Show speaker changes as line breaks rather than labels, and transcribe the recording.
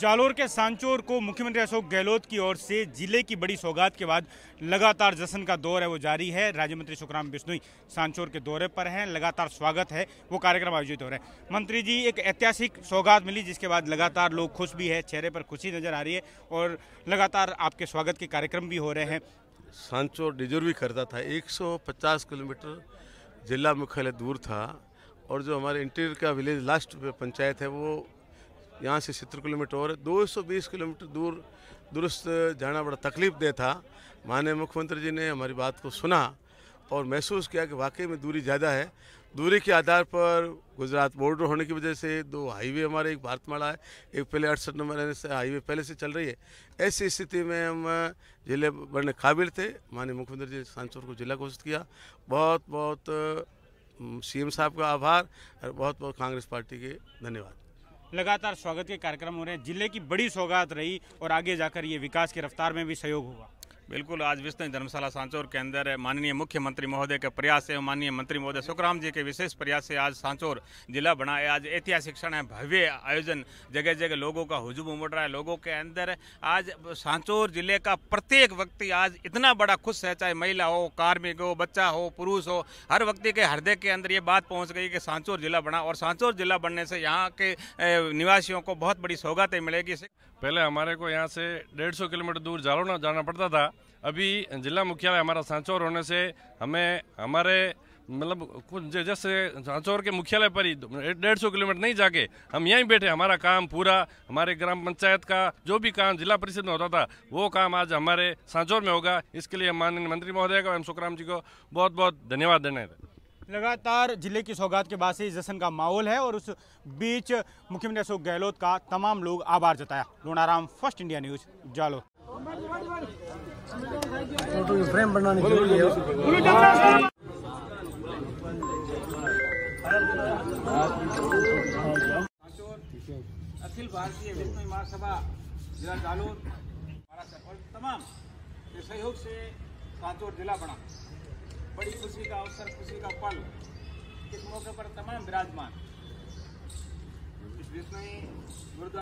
जालोर के सांचोर को मुख्यमंत्री अशोक गहलोत की ओर से जिले की बड़ी सौगात के बाद लगातार जश्न का दौर है वो जारी है राज्य मंत्री सुखराम बिश्नोई सांचोर के दौरे पर हैं लगातार स्वागत है वो कार्यक्रम आयोजित हो रहे हैं मंत्री जी एक ऐतिहासिक सौगात मिली जिसके बाद लगातार लोग खुश भी है चेहरे पर खुशी नजर आ रही है और लगातार आपके स्वागत के कार्यक्रम भी हो रहे हैं
सांचोर डिजर्व भी करता था एक किलोमीटर जिला मुख्यालय दूर था और जो हमारे इंटीरियर का विलेज लास्ट पंचायत है वो यहाँ से सत्तर किलोमीटर और 220 किलोमीटर दूर दुरुस्त जाना बड़ा तकलीफ दे था माननीय मुख्यमंत्री जी ने हमारी बात को सुना और महसूस किया कि वाकई में दूरी ज़्यादा है दूरी के आधार पर गुजरात बॉर्डर होने की वजह से दो हाईवे हमारे एक भारतमाला है एक पहले अड़सठ नंबर से हाईवे पहले से चल रही है ऐसी स्थिति में हम जिले बढ़ने काबिल थे माननीय मुख्यमंत्री जी सांसद को जिला घोषित किया बहुत बहुत सीएम साहब का आभार और बहुत बहुत कांग्रेस पार्टी के धन्यवाद
लगातार स्वागत के कार्यक्रम हो रहे हैं जिले
की बड़ी सौगात रही और आगे जाकर ये विकास की रफ्तार में भी सहयोग होगा बिल्कुल आज विष्णु धर्मशाला सांचौर के अंदर माननीय मुख्यमंत्री महोदय के प्रयास से माननीय मंत्री महोदय सुखराम जी के विशेष प्रयास से आज सांचौर जिला बना है आज ऐतिहासिक क्षण है भव्य आयोजन जगह जगह लोगों का हुजूम उमड़ रहा है लोगों के अंदर आज सांचौर जिले का प्रत्येक व्यक्ति आज इतना बड़ा खुश है चाहे महिला हो कार्मिक हो बच्चा हो पुरुष हो हर व्यक्ति के हृदय के अंदर ये बात पहुँच गई कि सांचौर जिला बना और सांचौर जिला बनने से यहाँ के निवासियों को बहुत बड़ी सौगातें मिलेगी
पहले हमारे को यहाँ से डेढ़ किलोमीटर दूर जालोना जाना पड़ता था अभी जिला मुख्यालय हमारा सांचौर होने से हमें हमारे मतलब कुछ जैसे सांचौर के मुख्यालय पर ही डेढ़ सौ किलोमीटर नहीं जाके हम यहीं बैठे हमारा काम पूरा हमारे ग्राम पंचायत का जो भी काम जिला परिषद में होता था वो काम आज हमारे सांचौर में होगा इसके लिए माननीय मंत्री महोदय का एम सुखराम जी को बहुत बहुत धन्यवाद देने लगातार जिले की सौगात
के बाद से इस जश्न का माहौल है और उस बीच मुख्यमंत्री अशोक गहलोत का तमाम लोग आभार जताया Lonaram First India News Jalore
photo की
फ्रेम बनानी जरूरी है अखिल भारतीय विष्णु महासभा जिला जालोर जालोद और तमाम के सहयोग से कांचोर जिला बना बड़ी खुशी का अवसर खुशी का पल इस मौके पर तमाम विराजमान इस विष्णु गुरुद्वारा